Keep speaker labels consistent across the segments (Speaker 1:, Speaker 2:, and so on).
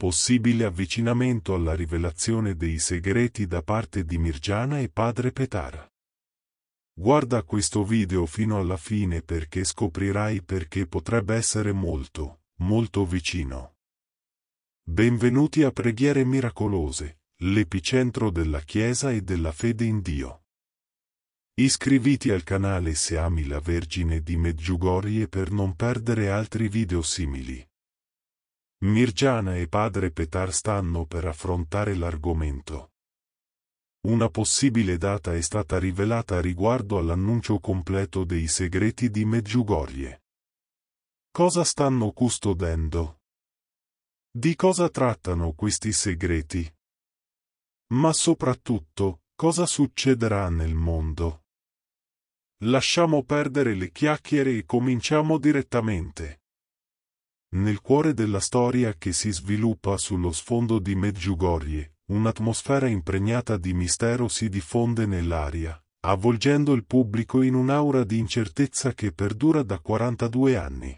Speaker 1: possibile avvicinamento alla rivelazione dei segreti da parte di Mirgiana e padre Petara. Guarda questo video fino alla fine perché scoprirai perché potrebbe essere molto, molto vicino. Benvenuti a Preghiere Miracolose, l'epicentro della Chiesa e della fede in Dio. Iscriviti al canale se ami la Vergine di Medjugorje per non perdere altri video simili. Mirjana e padre Petar stanno per affrontare l'argomento. Una possibile data è stata rivelata riguardo all'annuncio completo dei segreti di Medjugorje. Cosa stanno custodendo? Di cosa trattano questi segreti? Ma soprattutto, cosa succederà nel mondo? Lasciamo perdere le chiacchiere e cominciamo direttamente. Nel cuore della storia che si sviluppa sullo sfondo di Medjugorje, un'atmosfera impregnata di mistero si diffonde nell'aria, avvolgendo il pubblico in un'aura di incertezza che perdura da 42 anni.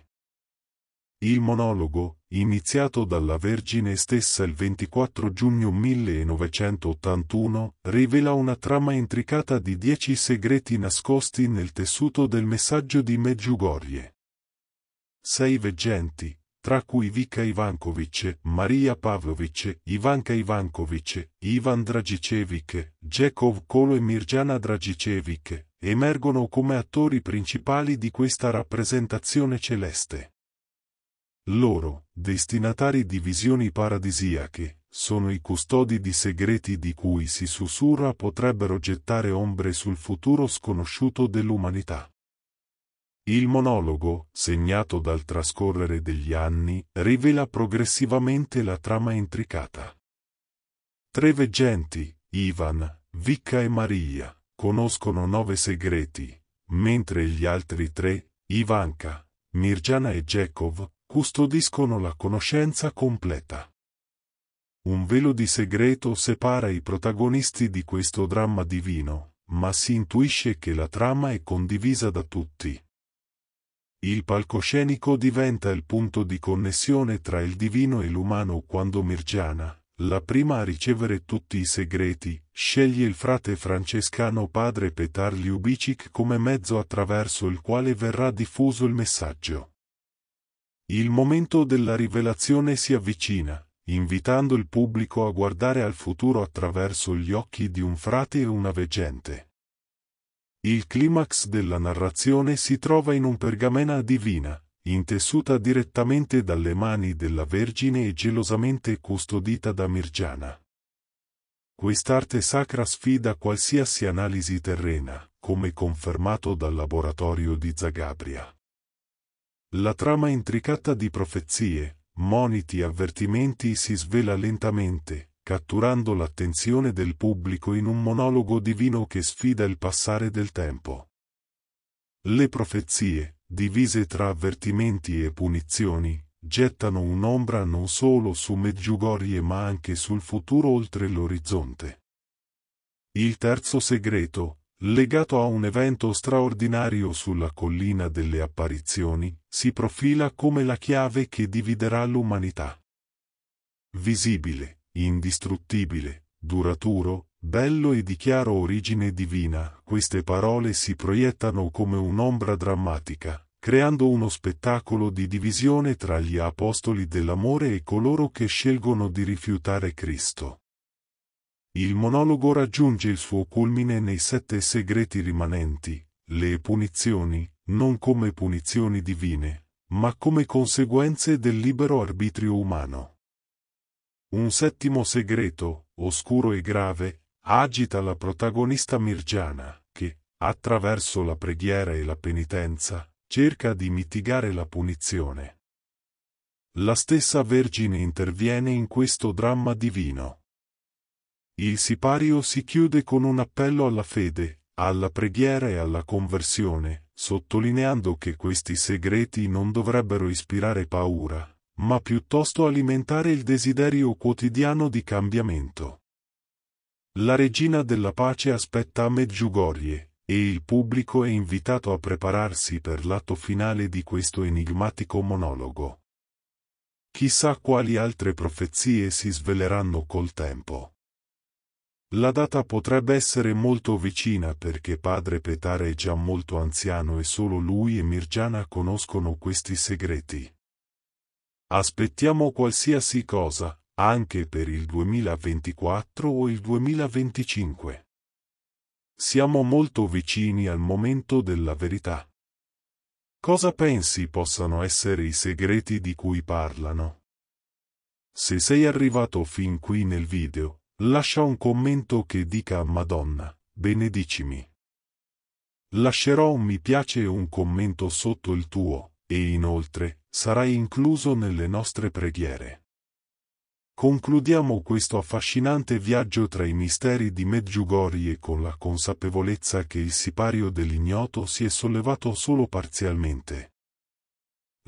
Speaker 1: Il monologo, iniziato dalla Vergine stessa il 24 giugno 1981, rivela una trama intricata di dieci segreti nascosti nel tessuto del messaggio di Medjugorje. Sei veggenti, tra cui Vika Ivankovic, Maria Pavlovic, Ivanka Ivankovic, Ivan Dragicevic, Jakov Kolo e Mirjana Dragicevic, emergono come attori principali di questa rappresentazione celeste. Loro, destinatari di visioni paradisiache, sono i custodi di segreti di cui si sussurra potrebbero gettare ombre sul futuro sconosciuto dell'umanità. Il monologo, segnato dal trascorrere degli anni, rivela progressivamente la trama intricata. Tre veggenti, Ivan, Vicca e Maria, conoscono nove segreti, mentre gli altri tre, Ivanka, Mirjana e Gekov, custodiscono la conoscenza completa. Un velo di segreto separa i protagonisti di questo dramma divino, ma si intuisce che la trama è condivisa da tutti, il palcoscenico diventa il punto di connessione tra il divino e l'umano quando Mirgiana, la prima a ricevere tutti i segreti, sceglie il frate francescano padre Petar Liubicic come mezzo attraverso il quale verrà diffuso il messaggio. Il momento della rivelazione si avvicina, invitando il pubblico a guardare al futuro attraverso gli occhi di un frate e una veggente. Il climax della narrazione si trova in un pergamena divina, intessuta direttamente dalle mani della Vergine e gelosamente custodita da Mirgiana. Quest'arte sacra sfida qualsiasi analisi terrena, come confermato dal laboratorio di Zagabria. La trama intricata di profezie, moniti e avvertimenti si svela lentamente, catturando l'attenzione del pubblico in un monologo divino che sfida il passare del tempo. Le profezie, divise tra avvertimenti e punizioni, gettano un'ombra non solo su Meggiugorie ma anche sul futuro oltre l'orizzonte. Il terzo segreto, legato a un evento straordinario sulla collina delle apparizioni, si profila come la chiave che dividerà l'umanità. Visibile, indistruttibile, duraturo, bello e di chiaro origine divina, queste parole si proiettano come un'ombra drammatica, creando uno spettacolo di divisione tra gli apostoli dell'amore e coloro che scelgono di rifiutare Cristo. Il monologo raggiunge il suo culmine nei sette segreti rimanenti, le punizioni, non come punizioni divine, ma come conseguenze del libero arbitrio umano. Un settimo segreto, oscuro e grave, agita la protagonista Mirgiana, che, attraverso la preghiera e la penitenza, cerca di mitigare la punizione. La stessa Vergine interviene in questo dramma divino. Il sipario si chiude con un appello alla fede, alla preghiera e alla conversione, sottolineando che questi segreti non dovrebbero ispirare paura, ma piuttosto alimentare il desiderio quotidiano di cambiamento. La regina della pace aspetta a Medjugorje, e il pubblico è invitato a prepararsi per l'atto finale di questo enigmatico monologo. Chissà quali altre profezie si sveleranno col tempo. La data potrebbe essere molto vicina perché padre Petare è già molto anziano e solo lui e Mirjana conoscono questi segreti. Aspettiamo qualsiasi cosa, anche per il 2024 o il 2025. Siamo molto vicini al momento della verità. Cosa pensi possano essere i segreti di cui parlano? Se sei arrivato fin qui nel video, lascia un commento che dica Madonna, benedicimi. Lascerò un mi piace e un commento sotto il tuo, e inoltre, sarai incluso nelle nostre preghiere. Concludiamo questo affascinante viaggio tra i misteri di Medjugorje con la consapevolezza che il sipario dell'ignoto si è sollevato solo parzialmente.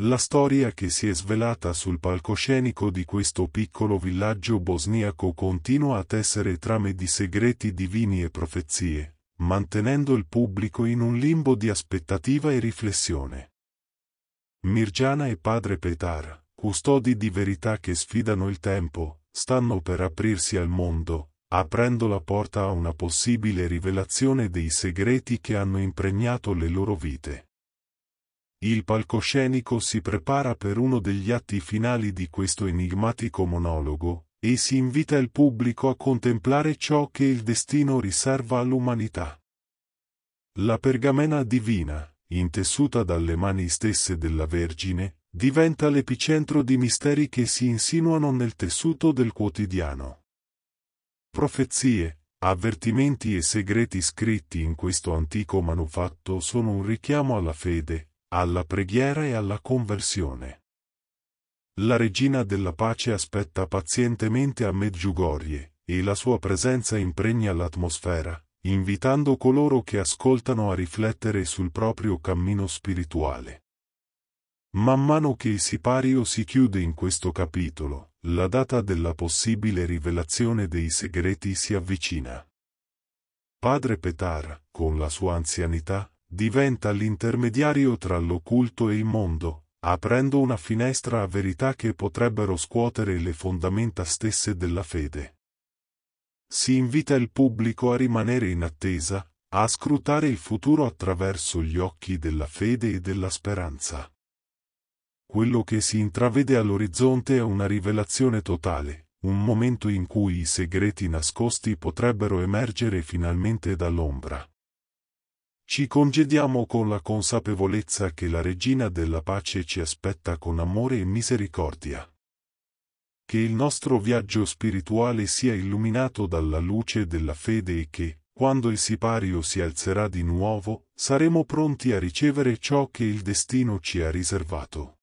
Speaker 1: La storia che si è svelata sul palcoscenico di questo piccolo villaggio bosniaco continua a tessere trame di segreti divini e profezie, mantenendo il pubblico in un limbo di aspettativa e riflessione. Mirgiana e padre Petar, custodi di verità che sfidano il tempo, stanno per aprirsi al mondo, aprendo la porta a una possibile rivelazione dei segreti che hanno impregnato le loro vite. Il palcoscenico si prepara per uno degli atti finali di questo enigmatico monologo, e si invita il pubblico a contemplare ciò che il destino riserva all'umanità. La pergamena divina intessuta dalle mani stesse della Vergine, diventa l'epicentro di misteri che si insinuano nel tessuto del quotidiano. Profezie, avvertimenti e segreti scritti in questo antico manufatto sono un richiamo alla fede, alla preghiera e alla conversione. La regina della pace aspetta pazientemente a Medjugorje, e la sua presenza impregna l'atmosfera, invitando coloro che ascoltano a riflettere sul proprio cammino spirituale. Man mano che il sipario si chiude in questo capitolo, la data della possibile rivelazione dei segreti si avvicina. Padre Petar, con la sua anzianità, diventa l'intermediario tra l'occulto e il mondo, aprendo una finestra a verità che potrebbero scuotere le fondamenta stesse della fede si invita il pubblico a rimanere in attesa, a scrutare il futuro attraverso gli occhi della fede e della speranza. Quello che si intravede all'orizzonte è una rivelazione totale, un momento in cui i segreti nascosti potrebbero emergere finalmente dall'ombra. Ci congediamo con la consapevolezza che la regina della pace ci aspetta con amore e misericordia che il nostro viaggio spirituale sia illuminato dalla luce della fede e che, quando il sipario si alzerà di nuovo, saremo pronti a ricevere ciò che il destino ci ha riservato.